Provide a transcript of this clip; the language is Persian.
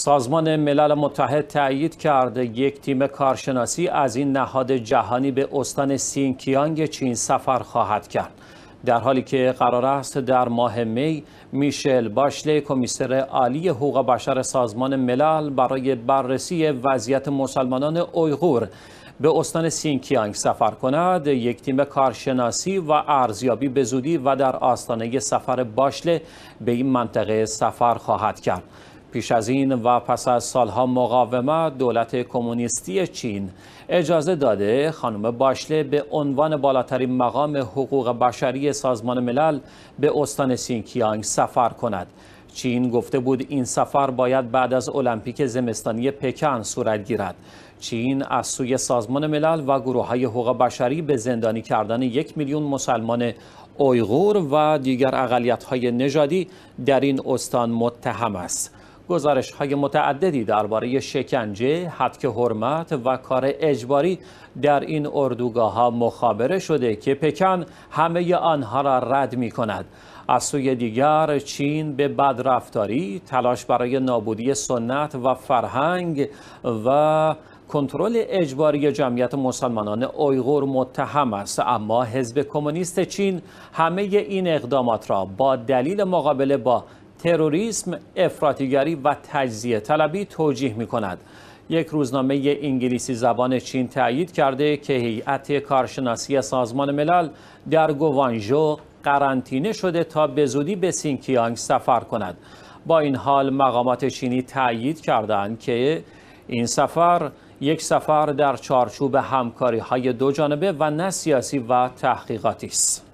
سازمان ملل متحد تأیید کرد یک تیم کارشناسی از این نهاد جهانی به استان سینکیانگ چین سفر خواهد کرد در حالی که قرار است در ماه می میشل باشله کمیسر عالی حقوق بشر سازمان ملل برای بررسی وضعیت مسلمانان اویغور به استان سینکیانگ سفر کند یک تیم کارشناسی و ارزیابی به زودی و در آستانه سفر باشله به این منطقه سفر خواهد کرد پیش از این و پس از سالها مقاومت دولت کمونیستی چین اجازه داده خانم باشله به عنوان بالاترین مقام حقوق بشری سازمان ملل به استان سینکیانگ سفر کند چین گفته بود این سفر باید بعد از المپیک زمستانی پکن صورت گیرد چین از سوی سازمان ملل و گروه های حقوق بشری به زندانی کردن یک میلیون مسلمان اویغور و دیگر اقلیت های نژادی در این استان متهم است گزارش های متعددی درباره شکنجه، حدک حرمت و کار اجباری در این اردوگاه ها مخابره شده که پکن همه آنها را رد می کند. از سوی دیگر چین به بدرفتاری، تلاش برای نابودی سنت و فرهنگ و کنترل اجباری جمعیت مسلمانان اویغور متهم است اما حزب کمونیست چین همه این اقدامات را با دلیل مقابله با تروریسم، افراطیگری و تجزیه طلبی توجیه می کند. یک روزنامه انگلیسی زبان چین تایید کرده که هیئت کارشناسی سازمان ملل در گوانجو قرنطینه شده تا به زودی به سینکیانگ سفر کند. با این حال مقامات چینی تایید کردند که این سفر یک سفر در چارچوب همکاری های دو جانبه و نه سیاسی و تحقیقاتی است.